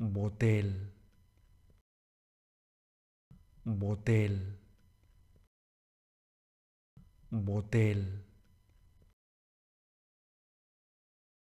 botel, botel, botel.